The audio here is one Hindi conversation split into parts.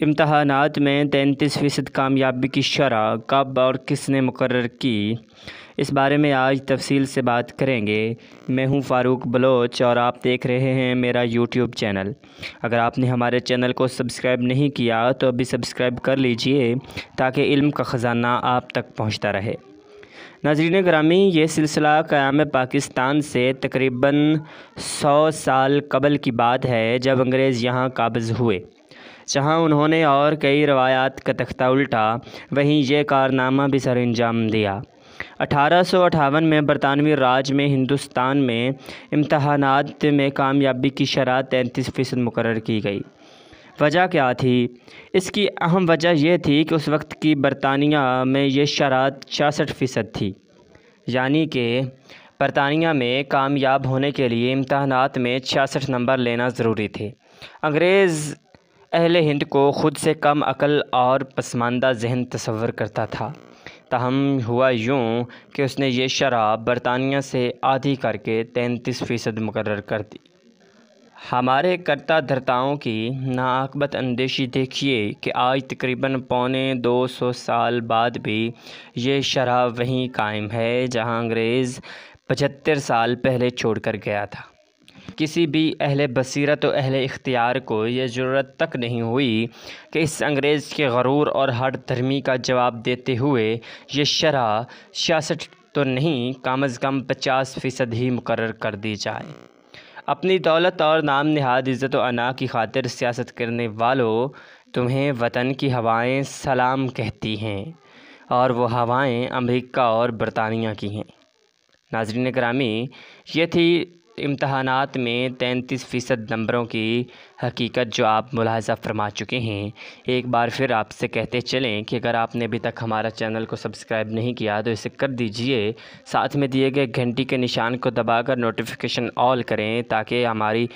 इम्तहानात में तैंतीस फ़ीसद कामयाबी की शरह कब और किसने मुकर की इस बारे में आज तफसील से बात करेंगे मैं हूं फारूक बलोच और आप देख रहे हैं मेरा यूट्यूब चैनल अगर आपने हमारे चैनल को सब्सक्राइब नहीं किया तो अभी सब्सक्राइब कर लीजिए ताकि इल्म का ख़जाना आप तक पहुँचता रहे नाजरीन ग्रामी ये सिलसिला क़याम पाकिस्तान से तकरीबन सौ साल कबल की बात है जब अंग्रेज़ यहाँ काबज़ हुए जहाँ उन्होंने और कई रवायात का तख्ता उल्टा वहीं ये कारनामा भी सर अंजाम दिया अठारह में बरतानवी राज में हिंदुस्तान में इम्तहानात में कामयाबी की शरह तैंतीस फ़ीसद मुकर की गई वजह क्या थी इसकी अहम वजह यह थी कि उस वक्त की बरतानिया में ये शरात छियासठ फ़ीसद थी यानी कि बरतानिया में कामयाब होने के लिए इम्तहानात में छियासठ नंबर लेना ज़रूरी थे अंग्रेज़ अहल हिंद को ख़ुद से कम अकल और पसमानदा जहन तस्वर करता था तहम हुआ यूँ कि उसने ये शराब बरतानिया से आधी करके तैंतीस फ़ीसद मुकर कर दी हमारे करता धरताओं की नाकबत अंदेशी देखिए कि आज तकरीबन पौने दो सौ साल बाद भी ये शराब वहीं कायम है जहां अंग्रेज़ पचहत्तर साल पहले छोड़ कर गया था किसी भी अहल बसरत अहल इख्तियार को यह ज़रूरत तक नहीं हुई कि इस अंग्रेज़ के गरूर और हर धर्मी का जवाब देते हुए ये शरह छियासठ तो नहीं कम अज़ कम पचास फ़ीसद ही मुकर कर दी जाए अपनी दौलत और नाम नहाद इज़्ज़त अना की खातिर सियासत करने वालों तुम्हें वतन की हवाएं सलाम कहती हैं और वो हवाएं अमेरिका और बरतानिया की हैं नाजरीन करामी ये थी इम्तहानात में तैंतीस फ़ीसद नंबरों की हकीकत जो आप मुलाजा फरमा चुके हैं एक बार फिर आपसे कहते चलें कि अगर आपने अभी तक हमारा चैनल को सब्सक्राइब नहीं किया तो इसे कर दीजिए साथ में दिए गए घंटी के निशान को दबाकर नोटिफिकेशन ऑल करें ताकि हमारी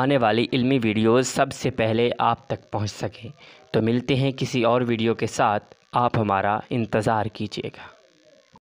आने वाली इल्मी वीडियोस सबसे पहले आप तक पहुँच सकें तो मिलते हैं किसी और वीडियो के साथ आप हमारा इंतज़ार कीजिएगा